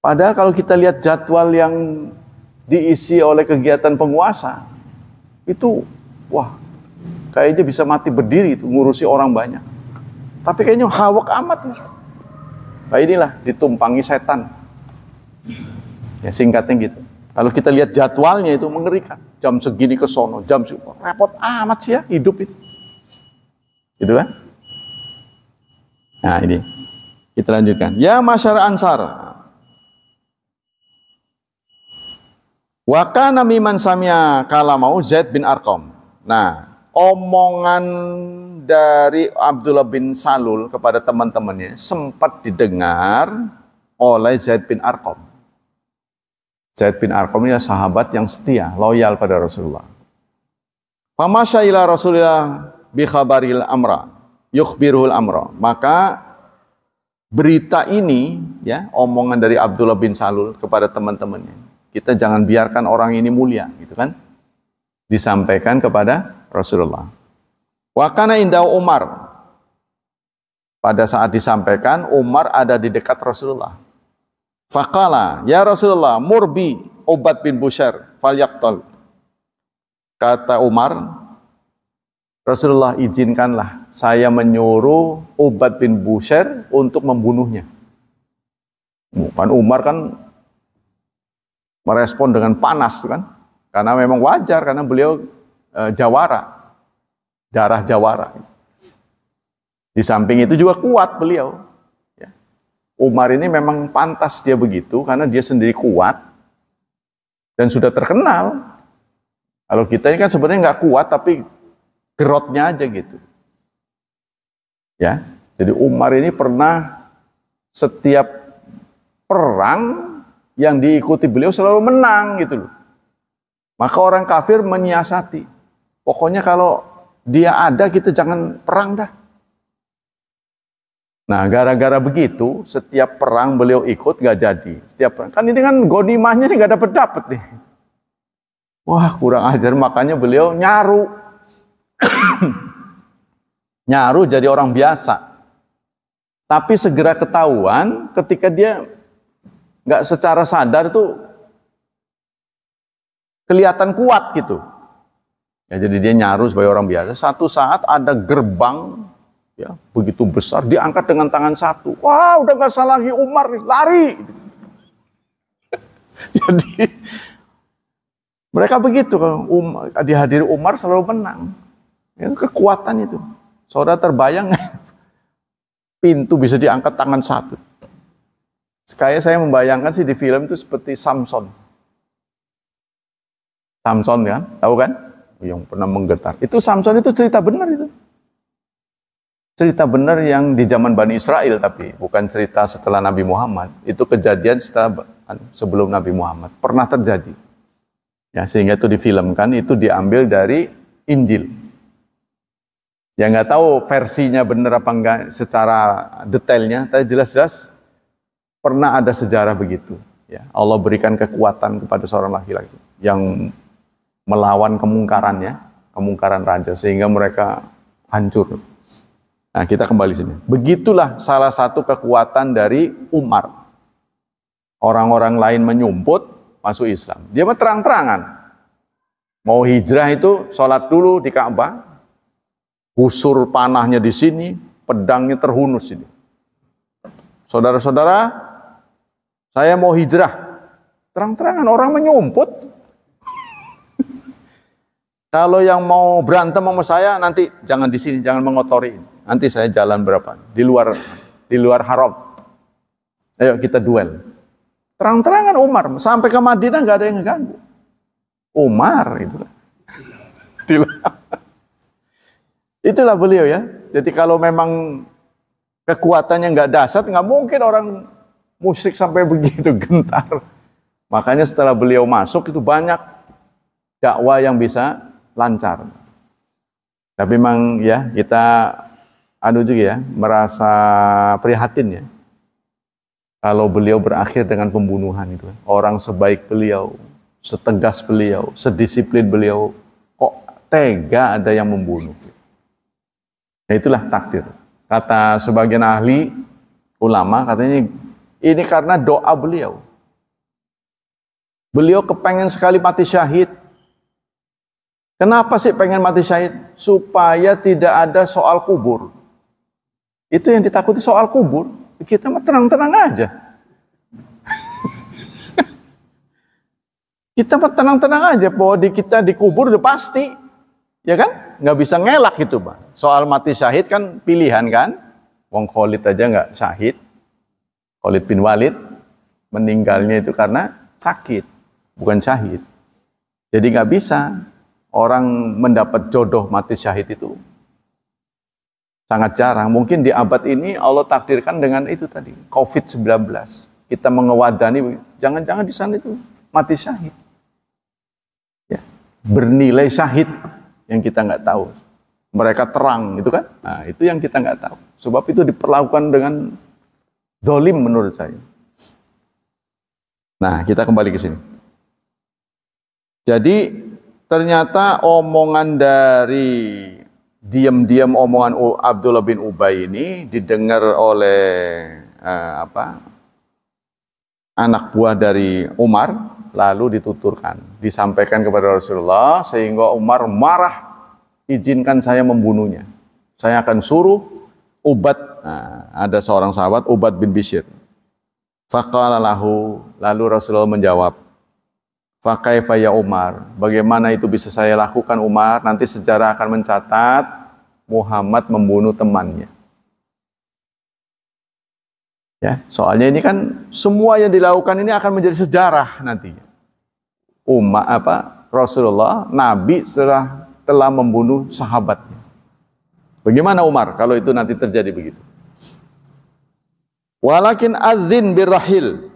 Padahal kalau kita lihat jadwal yang diisi oleh kegiatan penguasa, itu wah kayaknya bisa mati berdiri itu ngurusi orang banyak. Tapi kayaknya hawak amat. Nah inilah ditumpangi setan. Ya singkatnya gitu. Kalau kita lihat jadwalnya itu mengerikan jam segini ke sono, jam segini. repot amat sih ya hidup itu. Gitu kan? Nah, ini. Kita lanjutkan. Ya masyarakat ansar. Wa kana miman samia kalamau Zaid bin Arqam. Nah, omongan dari Abdullah bin Salul kepada teman-temannya sempat didengar oleh Zaid bin Arqam. Zaid bin Arqam ini sahabat yang setia, loyal pada Rasulullah. Famasya ila Rasulillah bi khabaril amra, yukhbirul amra. Maka berita ini ya omongan dari Abdullah bin Salul kepada teman-temannya. Kita jangan biarkan orang ini mulia, gitu kan? Disampaikan kepada Rasulullah. Wa kana indah Umar. Pada saat disampaikan Umar ada di dekat Rasulullah. Fakala, ya Rasulullah, murbi obat bin Bushar, falyaktol. Kata Umar, Rasulullah izinkanlah saya menyuruh obat bin Bushar untuk membunuhnya. Bukan Umar kan merespon dengan panas kan, karena memang wajar karena beliau e, jawara, darah jawara. Di samping itu juga kuat beliau, Umar ini memang pantas dia begitu karena dia sendiri kuat dan sudah terkenal. Kalau kita ini kan sebenarnya nggak kuat tapi gerotnya aja gitu. Ya, jadi Umar ini pernah setiap perang yang diikuti beliau selalu menang gitu loh. Maka orang kafir menyiasati. Pokoknya kalau dia ada kita jangan perang dah. Nah, gara-gara begitu, setiap perang beliau ikut gak jadi. Setiap perang. Kan ini kan godimahnya gak dapet dapet nih. Wah, kurang ajar. Makanya beliau nyaru. [coughs] nyaru jadi orang biasa. Tapi segera ketahuan ketika dia gak secara sadar itu kelihatan kuat gitu. Ya, jadi dia nyaru sebagai orang biasa. Satu saat ada gerbang ya begitu besar diangkat dengan tangan satu wah udah nggak salah lagi Umar lari [laughs] jadi mereka begitu um, dihadiri Umar selalu menang ya, kekuatan itu saudara terbayang [laughs] pintu bisa diangkat tangan satu Sekaya saya membayangkan sih di film itu seperti Samson Samson kan tahu kan yang pernah menggetar itu Samson itu cerita benar itu cerita benar yang di zaman Bani Israel tapi bukan cerita setelah Nabi Muhammad. Itu kejadian setelah sebelum Nabi Muhammad pernah terjadi. Ya, sehingga itu difilmkan, itu diambil dari Injil. Ya nggak tahu versinya benar apa enggak secara detailnya, tapi jelas-jelas pernah ada sejarah begitu. Ya, Allah berikan kekuatan kepada seorang laki-laki yang melawan kemungkarannya, kemungkaran raja sehingga mereka hancur. Nah, kita kembali sini. Begitulah salah satu kekuatan dari Umar. Orang-orang lain menyumput masuk Islam. Dia mah terang-terangan. Mau hijrah itu sholat dulu di Ka'bah. Usur panahnya di sini, pedangnya terhunus ini. Saudara-saudara, saya mau hijrah. Terang-terangan orang menyumput. [laughs] Kalau yang mau berantem sama saya nanti jangan di sini, jangan mengotori. Nanti saya jalan berapa? Di luar di luar harap. Ayo kita duel. Terang-terangan Umar sampai ke Madinah nggak ada yang ngeganggu. Umar itu. [laughs] Itulah beliau ya. Jadi kalau memang kekuatannya nggak dasar, nggak mungkin orang musik sampai begitu [laughs] gentar. Makanya setelah beliau masuk itu banyak dakwah yang bisa lancar. Tapi memang ya kita anu juga ya, merasa prihatin ya. Kalau beliau berakhir dengan pembunuhan itu, kan. orang sebaik beliau, setegas beliau, sedisiplin beliau, kok tega ada yang membunuh. Ya itulah takdir. Kata sebagian ahli ulama katanya ini karena doa beliau. Beliau kepengen sekali mati syahid, Kenapa sih pengen mati syahid? Supaya tidak ada soal kubur. Itu yang ditakuti soal kubur. Kita mah tenang-tenang aja. [laughs] kita mah tenang-tenang aja bahwa di kita dikubur udah pasti. Ya kan? Nggak bisa ngelak gitu, Pak. Soal mati syahid kan pilihan kan? Wong Khalid aja nggak syahid. Khalid bin Walid meninggalnya itu karena sakit, bukan syahid. Jadi nggak bisa orang mendapat jodoh mati syahid itu Sangat jarang. Mungkin di abad ini Allah takdirkan dengan itu tadi, COVID-19. Kita mengewadani, jangan-jangan di sana itu mati syahid. Ya. Bernilai syahid yang kita nggak tahu. Mereka terang, itu kan? Nah, itu yang kita nggak tahu. Sebab itu diperlakukan dengan dolim menurut saya. Nah, kita kembali ke sini. Jadi ternyata omongan dari diam-diam omongan Abdullah bin Ubay ini didengar oleh eh, apa anak buah dari Umar lalu dituturkan disampaikan kepada Rasulullah sehingga Umar marah izinkan saya membunuhnya saya akan suruh Ubat nah, ada seorang sahabat Ubat bin Bishr. faqala lalu Rasulullah menjawab Fakaifa ya Umar, bagaimana itu bisa saya lakukan Umar? Nanti sejarah akan mencatat Muhammad membunuh temannya. Ya, soalnya ini kan semua yang dilakukan ini akan menjadi sejarah nantinya. Umar apa Rasulullah Nabi setelah telah membunuh sahabatnya. Bagaimana Umar kalau itu nanti terjadi begitu? Walakin azin birrahil.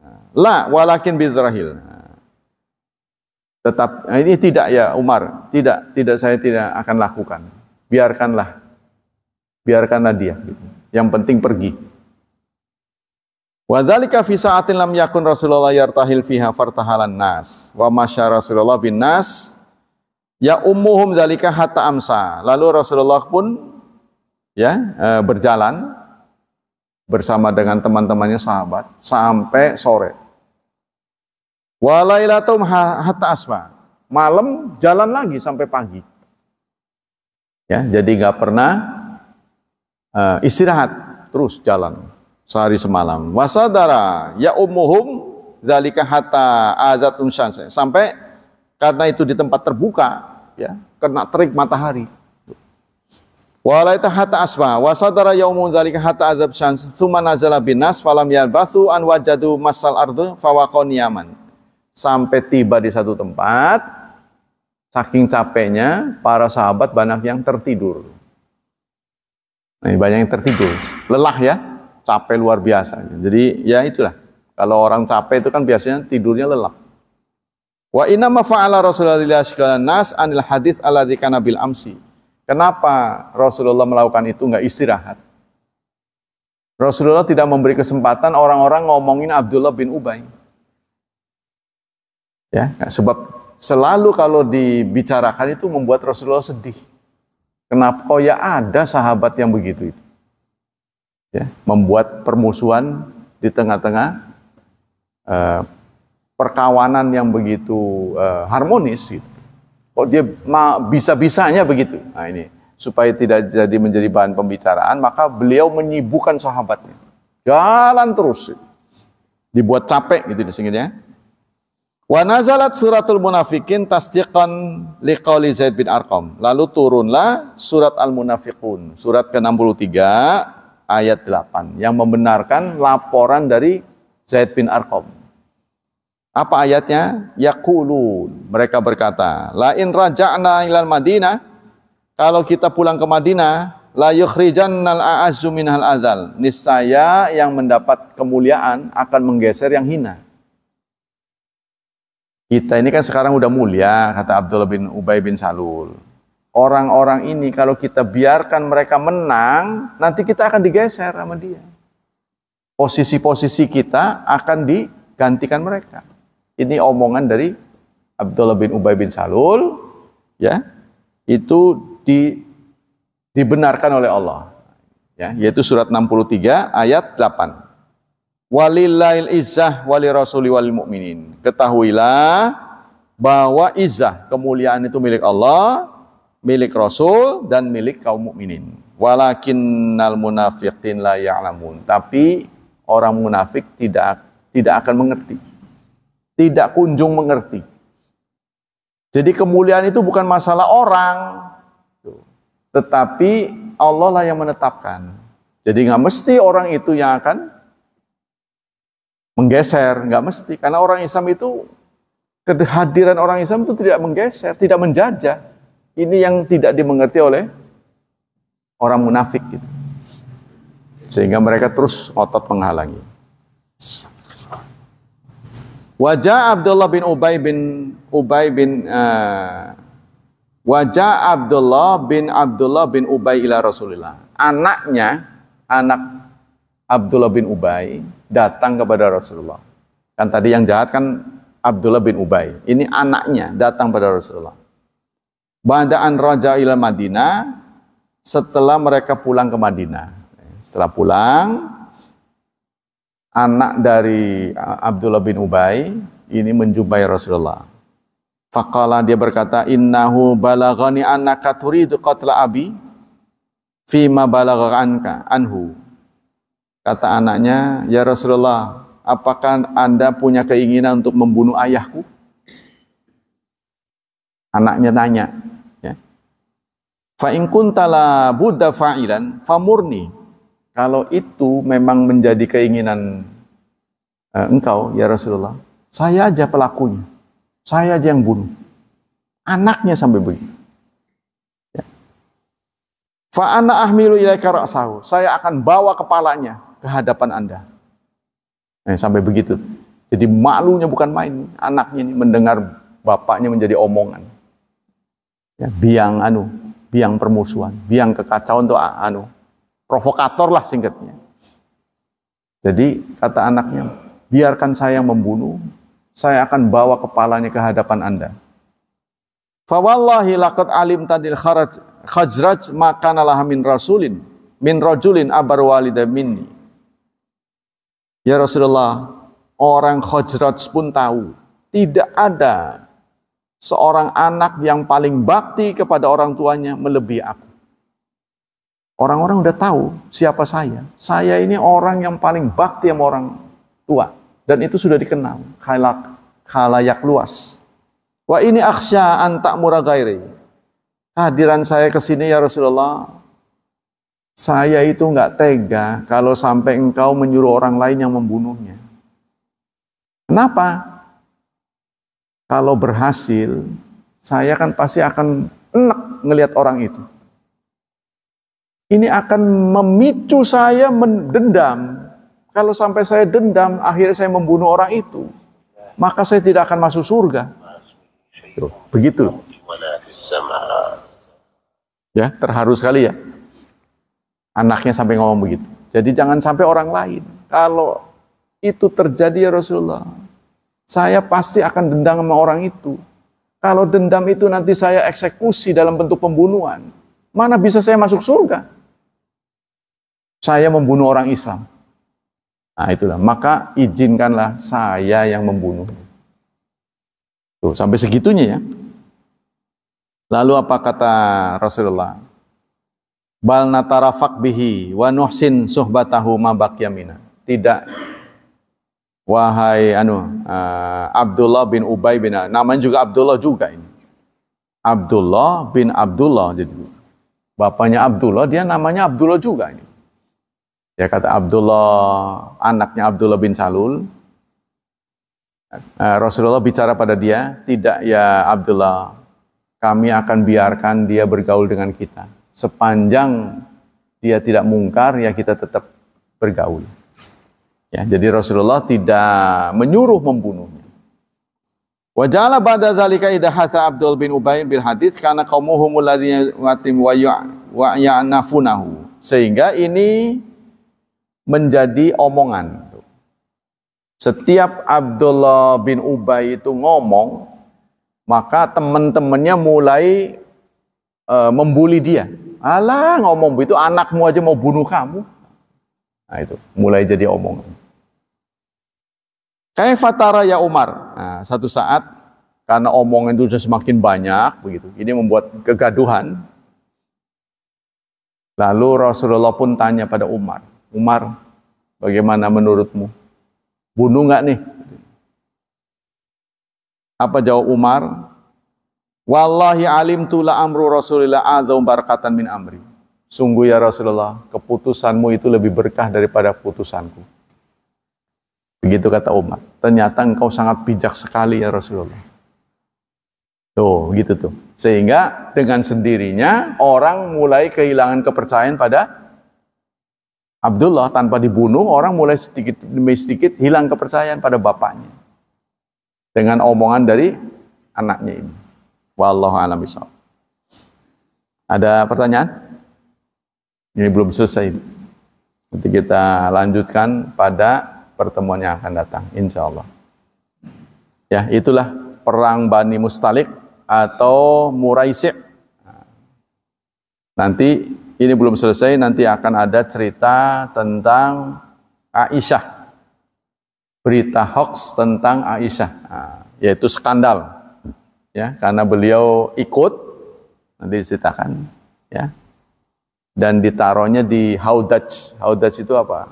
Nah, la walakin birrahil. Nah, Tetap nah, ini tidak ya Umar, tidak tidak saya tidak akan lakukan. Biarkanlah. Biarkanlah dia gitu. Yang penting pergi. Wa dzalika fi sa'atin lam yakun Rasulullah yartahil fiha fartahalan nas wa masya Rasulullah bin nas ya ummuhum dzalika hatta amsa. Lalu Rasulullah pun ya e, berjalan bersama dengan teman-temannya sahabat sampai sore. Walailatum hatta asma. Malam jalan lagi sampai pagi. Ya, jadi nggak pernah uh, istirahat, terus jalan sehari semalam. Wasadara ya umuhum dalika hatta azat unsan sampai karena itu di tempat terbuka ya kena terik matahari Walaita hatta asma wasadara yaumun dzalika hatta azab syams thumma nazala binas falam yalbathu an wajadu masal ardu fawaqon yaman sampai tiba di satu tempat, saking capeknya para sahabat banyak yang tertidur. Nah, banyak yang tertidur, lelah ya, capek luar biasa. Jadi ya itulah. Kalau orang capek itu kan biasanya tidurnya lelah. Wa inna ma fa'ala Rasulullah segala nas anil hadis alladzi kana bil amsi. Kenapa Rasulullah melakukan itu enggak istirahat? Rasulullah tidak memberi kesempatan orang-orang ngomongin Abdullah bin Ubay. Ya, nah, sebab selalu kalau dibicarakan itu membuat Rasulullah sedih. Kenapa kok ya ada sahabat yang begitu itu? Ya, membuat permusuhan di tengah-tengah eh, perkawanan yang begitu eh, harmonis gitu. Kok dia bisa-bisanya begitu? Nah ini supaya tidak jadi menjadi bahan pembicaraan, maka beliau menyibukkan sahabatnya. Jalan terus. Dibuat capek gitu singkatnya Wa nazalat suratul munafikin tasdiqan liqauli Zaid bin Arqam. Lalu turunlah surat Al-Munafiqun, surat ke-63 ayat 8 yang membenarkan laporan dari Zaid bin Arqam. Apa ayatnya? Yaqulun. Mereka berkata, "La in raja'na ilal Madinah, kalau kita pulang ke Madinah, la yukhrijannal a'azzu minhal azal. Nisaya yang mendapat kemuliaan akan menggeser yang hina. Kita ini kan sekarang udah mulia, kata Abdullah bin Ubay bin Salul. Orang-orang ini kalau kita biarkan mereka menang, nanti kita akan digeser sama dia. Posisi-posisi kita akan digantikan mereka. Ini omongan dari Abdullah bin Ubay bin Salul, ya, itu di, dibenarkan oleh Allah. Ya, yaitu surat 63 ayat 8. Walillahil izzah wali rasuli wal mu'minin. Ketahuilah bahwa izzah, kemuliaan itu milik Allah, milik Rasul dan milik kaum mukminin. Walakinnal munafiqin la ya'lamun. Tapi orang munafik tidak tidak akan mengerti. Tidak kunjung mengerti. Jadi kemuliaan itu bukan masalah orang. Tetapi Allah lah yang menetapkan. Jadi nggak mesti orang itu yang akan menggeser, nggak mesti. Karena orang Islam itu kehadiran orang Islam itu tidak menggeser, tidak menjajah. Ini yang tidak dimengerti oleh orang munafik gitu. Sehingga mereka terus otot menghalangi. Wajah Abdullah bin Ubay bin Ubay bin uh, Wajah Abdullah bin Abdullah bin Ubay ila Rasulullah. Anaknya, anak Abdullah bin Ubay datang kepada Rasulullah. Kan tadi yang jahat kan Abdullah bin Ubay. Ini anaknya datang pada Rasulullah. Badaan Raja ila Madinah setelah mereka pulang ke Madinah. Setelah pulang, anak dari Abdullah bin Ubay ini menjumpai Rasulullah. Fakallah dia berkata, "Innahu balagani annaka turidu qatla abi fima balagha anka anhu." Kata anaknya, "Ya Rasulullah, apakah Anda punya keinginan untuk membunuh ayahku?" Anaknya tanya, ya. "Fa buddha fa'ilan famurni." Kalau itu memang menjadi keinginan eh, engkau, ya Rasulullah, saya aja pelakunya. Saya aja yang bunuh. Anaknya sampai begitu. Ya. Fa'ana ahmilu ilaika ra'asahu. Saya akan bawa kepalanya Kehadapan Anda. Eh, sampai begitu. Jadi malunya bukan main, anaknya ini mendengar bapaknya menjadi omongan. Ya, biang anu, biang permusuhan, biang kekacauan untuk anu, provokator lah singkatnya. Jadi kata anaknya, biarkan saya membunuh, saya akan bawa kepalanya ke hadapan Anda. Fawallahi laqad alim tadil kharaj khajraj makanalah min rasulin min rajulin abar walida minni Ya Rasulullah, orang Khajraj pun tahu, tidak ada seorang anak yang paling bakti kepada orang tuanya melebihi aku. Orang-orang udah tahu siapa saya. Saya ini orang yang paling bakti sama orang tua. Dan itu sudah dikenal. Khalak, khalayak luas. Wa ini aksya antak muragairi. Kehadiran saya ke sini ya Rasulullah saya itu nggak tega kalau sampai engkau menyuruh orang lain yang membunuhnya. Kenapa? Kalau berhasil, saya kan pasti akan enak ngelihat orang itu. Ini akan memicu saya mendendam. Kalau sampai saya dendam, akhirnya saya membunuh orang itu. Maka saya tidak akan masuk surga. Begitu. Ya, terharu sekali ya. Anaknya sampai ngomong begitu. Jadi jangan sampai orang lain. Kalau itu terjadi ya Rasulullah, saya pasti akan dendam sama orang itu. Kalau dendam itu nanti saya eksekusi dalam bentuk pembunuhan, mana bisa saya masuk surga? Saya membunuh orang Islam. Nah itulah, maka izinkanlah saya yang membunuh. Tuh, sampai segitunya ya. Lalu apa kata Rasulullah? Bal natarafak bihi wa nuhsin suhbatahu ma bakyamina. Tidak. Wahai anu uh, Abdullah bin Ubay bin namanya juga Abdullah juga ini. Abdullah bin Abdullah jadi bapaknya Abdullah dia namanya Abdullah juga ini. Dia kata Abdullah anaknya Abdullah bin Salul. Uh, Rasulullah bicara pada dia, tidak ya Abdullah, kami akan biarkan dia bergaul dengan kita sepanjang dia tidak mungkar ya kita tetap bergaul. Ya, jadi Rasulullah tidak menyuruh membunuhnya. Wajala ba'da zalika idha hasa Abdul bin Ubay bin hadis karena qaumuhumul ladzina watim wa ya'nafunahu. Sehingga ini menjadi omongan. Setiap Abdullah bin Ubay itu ngomong, maka teman-temannya mulai uh, membuli dia. Alah ngomong begitu anakmu aja mau bunuh kamu. Nah itu mulai jadi omong. Kaifatara ya Umar. Nah, satu saat karena omongan itu sudah semakin banyak begitu. Ini membuat kegaduhan. Lalu Rasulullah pun tanya pada Umar, Umar, bagaimana menurutmu? Bunuh nggak nih? Apa jawab Umar? Wallahi alim tula amru Rasulillah azam barakatan min amri. Sungguh ya Rasulullah, keputusanmu itu lebih berkah daripada putusanku. Begitu kata umat. Ternyata engkau sangat bijak sekali ya Rasulullah. Tuh, gitu tuh. Sehingga dengan sendirinya orang mulai kehilangan kepercayaan pada Abdullah tanpa dibunuh, orang mulai sedikit demi sedikit hilang kepercayaan pada bapaknya. Dengan omongan dari anaknya ini. Wallahu a'lam bisawab. Ada pertanyaan? Ini belum selesai. Nanti kita lanjutkan pada pertemuan yang akan datang, insya Allah. Ya, itulah perang Bani Mustalik atau Muraisi. Nanti ini belum selesai, nanti akan ada cerita tentang Aisyah. Berita hoax tentang Aisyah, ah, yaitu skandal ya karena beliau ikut nanti diceritakan ya dan ditaruhnya di haudaj haudaj itu apa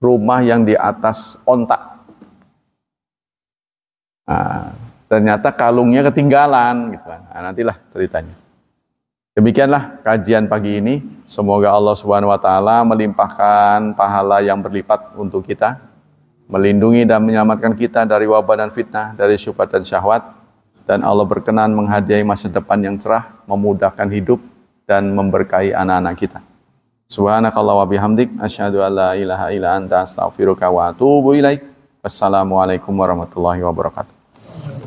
rumah yang di atas ontak nah, ternyata kalungnya ketinggalan gitu kan. nah, nantilah ceritanya demikianlah kajian pagi ini semoga Allah Subhanahu wa taala melimpahkan pahala yang berlipat untuk kita melindungi dan menyelamatkan kita dari wabah dan fitnah, dari syubhat dan syahwat, dan Allah berkenan menghadiahi masa depan yang cerah, memudahkan hidup dan memberkahi anak-anak kita. Subhanakallah wa bihamdik asyhadu an la ilaha illa anta astaghfiruka wa atubu ilaik. Wassalamualaikum warahmatullahi wabarakatuh.